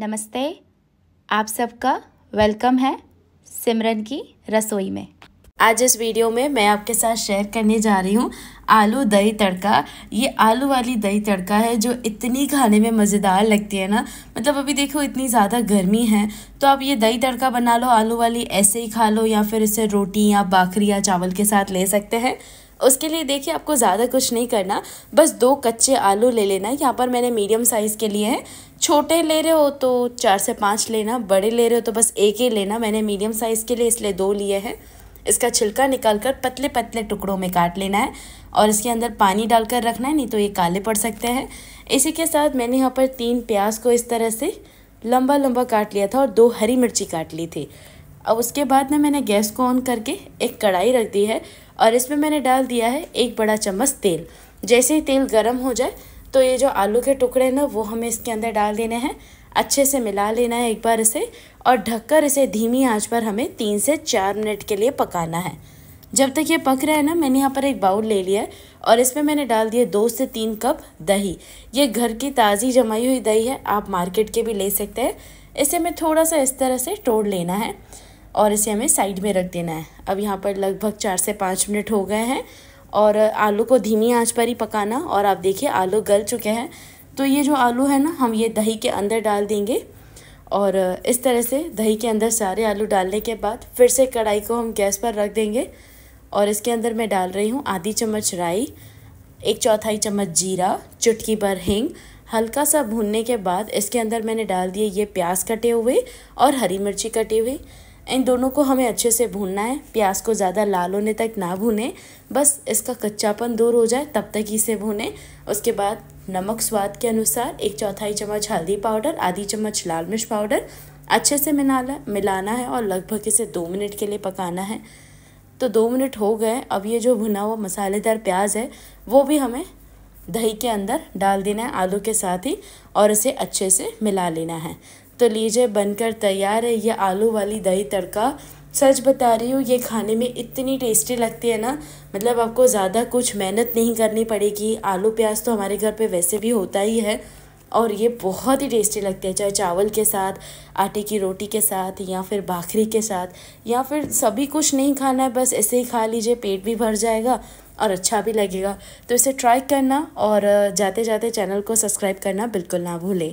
नमस्ते आप सबका वेलकम है सिमरन की रसोई में आज इस वीडियो में मैं आपके साथ शेयर करने जा रही हूँ आलू दही तड़का ये आलू वाली दही तड़का है जो इतनी खाने में मज़ेदार लगती है ना मतलब अभी देखो इतनी ज़्यादा गर्मी है तो आप ये दही तड़का बना लो आलू वाली ऐसे ही खा लो या फिर इसे रोटी या बाखरी या चावल के साथ ले सकते हैं उसके लिए देखिए आपको ज़्यादा कुछ नहीं करना बस दो कच्चे आलू ले लेना यहाँ पर मैंने मीडियम साइज़ के लिए हैं छोटे ले रहे हो तो चार से पाँच लेना बड़े ले रहे हो तो बस एक ही लेना मैंने मीडियम साइज़ के लिए इसलिए दो लिए हैं इसका छिलका निकाल कर पतले पतले टुकड़ों में काट लेना है और इसके अंदर पानी डालकर रखना है नहीं तो ये काले पड़ सकते हैं इसी के साथ मैंने यहाँ पर तीन प्याज को इस तरह से लंबा लंबा काट लिया था और दो हरी मिर्ची काट ली थी अब उसके बाद ना मैंने गैस को ऑन करके एक कढ़ाई रख दी है और इसमें मैंने डाल दिया है एक बड़ा चम्मच तेल जैसे ही तेल गर्म हो जाए तो ये जो आलू के टुकड़े ना वो हमें इसके अंदर डाल देने हैं अच्छे से मिला लेना है एक बार इसे और ढककर इसे धीमी आंच पर हमें तीन से चार मिनट के लिए पकाना है जब तक ये पक रहा है ना मैंने यहाँ पर एक बाउल ले लिया है और इसमें मैंने डाल दिया दो से तीन कप दही ये घर की ताज़ी जमाई हुई दही है आप मार्केट के भी ले सकते हैं इसे मैं थोड़ा सा इस तरह से तोड़ लेना है और इसे हमें साइड में रख देना है अब यहाँ पर लगभग चार से पाँच मिनट हो गए हैं और आलू को धीमी आंच पर ही पकाना और आप देखिए आलू गल चुके हैं तो ये जो आलू है ना हम ये दही के अंदर डाल देंगे और इस तरह से दही के अंदर सारे आलू डालने के बाद फिर से कढ़ाई को हम गैस पर रख देंगे और इसके अंदर मैं डाल रही हूँ आधी चम्मच राई एक चौथाई चम्मच जीरा चुटकी भर हिंग हल्का सा भूनने के बाद इसके अंदर मैंने डाल दिए ये प्याज कटे हुए और हरी मिर्ची कटी हुई इन दोनों को हमें अच्छे से भूनना है प्याज को ज़्यादा लाल होने तक ना भूने बस इसका कच्चापन दूर हो जाए तब तक इसे भूने उसके बाद नमक स्वाद के अनुसार एक चौथाई चम्मच हल्दी पाउडर आधी चम्मच लाल मिर्च पाउडर अच्छे से मिलाना मिलाना है और लगभग इसे दो मिनट के लिए पकाना है तो दो मिनट हो गए अब ये जो भुना हुआ मसालेदार प्याज है वो भी हमें दही के अंदर डाल देना है आलू के साथ ही और इसे अच्छे से मिला लेना है तो लीजिए बनकर तैयार है ये आलू वाली दही तड़का सच बता रही हूँ ये खाने में इतनी टेस्टी लगती है ना मतलब आपको ज़्यादा कुछ मेहनत नहीं करनी पड़ेगी आलू प्याज तो हमारे घर पे वैसे भी होता ही है और ये बहुत ही टेस्टी लगती है चाहे चावल के साथ आटे की रोटी के साथ या फिर भाखरी के साथ या फिर सभी कुछ नहीं खाना है बस ऐसे ही खा लीजिए पेट भी भर जाएगा और अच्छा भी लगेगा तो इसे ट्राई करना और जाते जाते चैनल को सब्सक्राइब करना बिल्कुल ना भूलें